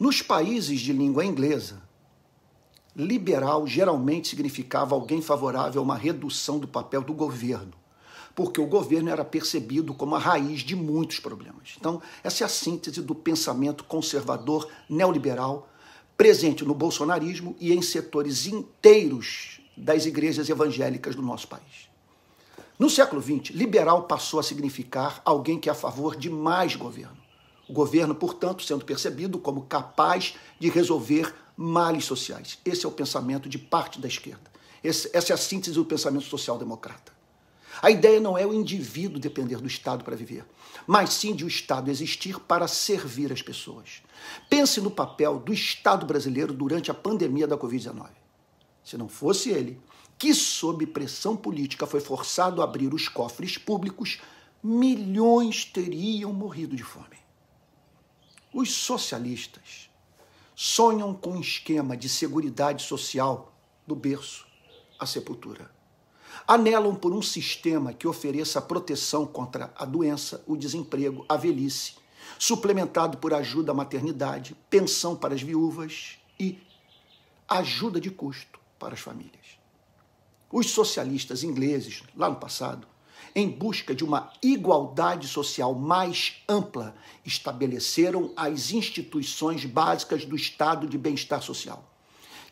Nos países de língua inglesa, liberal geralmente significava alguém favorável a uma redução do papel do governo, porque o governo era percebido como a raiz de muitos problemas. Então, essa é a síntese do pensamento conservador neoliberal presente no bolsonarismo e em setores inteiros das igrejas evangélicas do nosso país. No século XX, liberal passou a significar alguém que é a favor de mais governo. O governo, portanto, sendo percebido como capaz de resolver males sociais. Esse é o pensamento de parte da esquerda. Esse, essa é a síntese do pensamento social-democrata. A ideia não é o indivíduo depender do Estado para viver, mas sim de o Estado existir para servir as pessoas. Pense no papel do Estado brasileiro durante a pandemia da Covid-19. Se não fosse ele, que sob pressão política foi forçado a abrir os cofres públicos, milhões teriam morrido de fome. Os socialistas sonham com um esquema de seguridade social do berço à sepultura. Anelam por um sistema que ofereça proteção contra a doença, o desemprego, a velhice, suplementado por ajuda à maternidade, pensão para as viúvas e ajuda de custo para as famílias. Os socialistas ingleses, lá no passado, em busca de uma igualdade social mais ampla, estabeleceram as instituições básicas do estado de bem-estar social,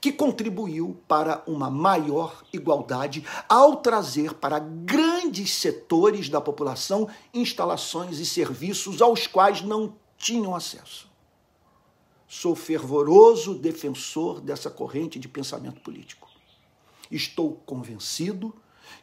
que contribuiu para uma maior igualdade ao trazer para grandes setores da população instalações e serviços aos quais não tinham acesso. Sou fervoroso defensor dessa corrente de pensamento político. Estou convencido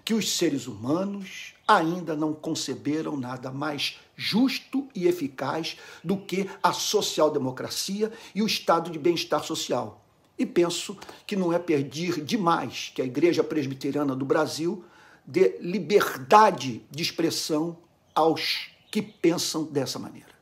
que os seres humanos ainda não conceberam nada mais justo e eficaz do que a social-democracia e o estado de bem-estar social. E penso que não é perder demais que a Igreja Presbiteriana do Brasil dê liberdade de expressão aos que pensam dessa maneira.